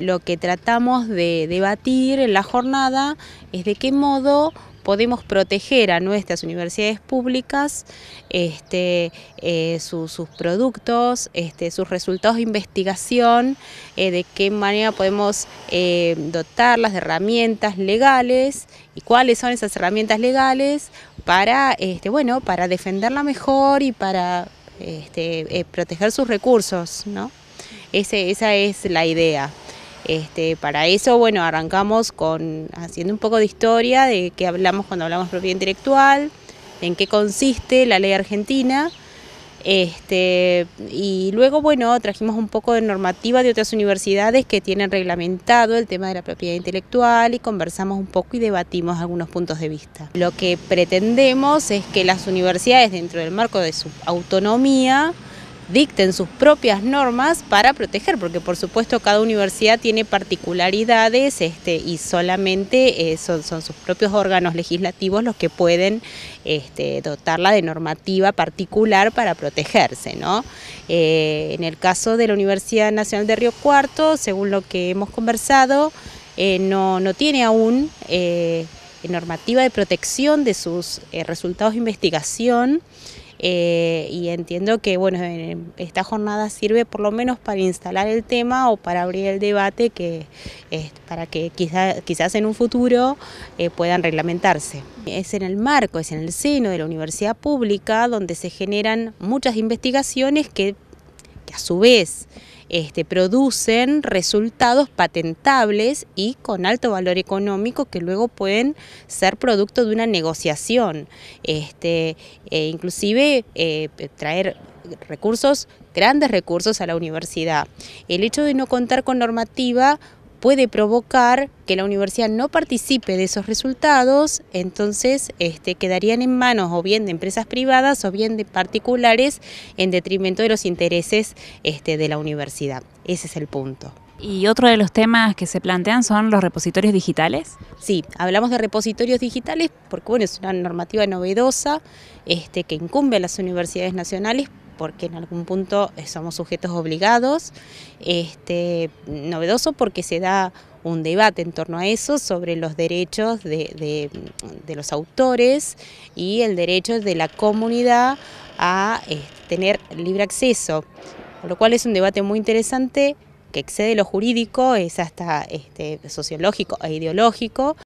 lo que tratamos de debatir en la jornada es de qué modo podemos proteger a nuestras universidades públicas este, eh, sus productos, este, sus resultados de investigación, eh, de qué manera podemos eh, dotarlas de herramientas legales y cuáles son esas herramientas legales para, este, bueno, para defenderla mejor y para proteger sus recursos. ¿no? esa es la idea. Este, para eso, bueno, arrancamos con haciendo un poco de historia de qué hablamos cuando hablamos de propiedad intelectual, en qué consiste la ley argentina. Este, y luego, bueno, trajimos un poco de normativa de otras universidades que tienen reglamentado el tema de la propiedad intelectual y conversamos un poco y debatimos algunos puntos de vista. Lo que pretendemos es que las universidades, dentro del marco de su autonomía, dicten sus propias normas para proteger, porque por supuesto cada universidad tiene particularidades este, y solamente eh, son, sus propios órganos legislativos los que pueden este, dotarla de normativa particular para protegerse. ¿no? Eh, en el caso de la Universidad Nacional de Río Cuarto, según lo que hemos conversado, eh, no, no, tiene aún normativa de protección de sus resultados de investigación. Eh, y entiendo que bueno, esta jornada sirve por lo menos para instalar el tema o para abrir el debate que, para que quizás en un futuro eh, puedan reglamentarse. Es en el marco, es en el seno de la universidad pública donde se generan muchas investigaciones que a su vez este, producen resultados patentables y con alto valor económico que luego pueden ser producto de una negociación, este, e inclusive eh, traer recursos, grandes recursos a la universidad. El hecho de no contar con normativa puede provocar que la universidad no participe de esos resultados, entonces este, quedarían en manos o bien de empresas privadas o bien de particulares en detrimento de los intereses este, de la universidad. Ese es el punto. Y otro de los temas que se plantean son los repositorios digitales. Sí, hablamos de repositorios digitales porque es una normativa novedosa este, que incumbe a las universidades nacionales porque en algún punto somos sujetos obligados, este, novedoso porque se da un debate en torno a eso sobre los derechos de, los autores y el derecho de la comunidad a este, tener libre acceso, lo cual es un debate muy interesante que excede lo jurídico, es hasta este, sociológico e ideológico.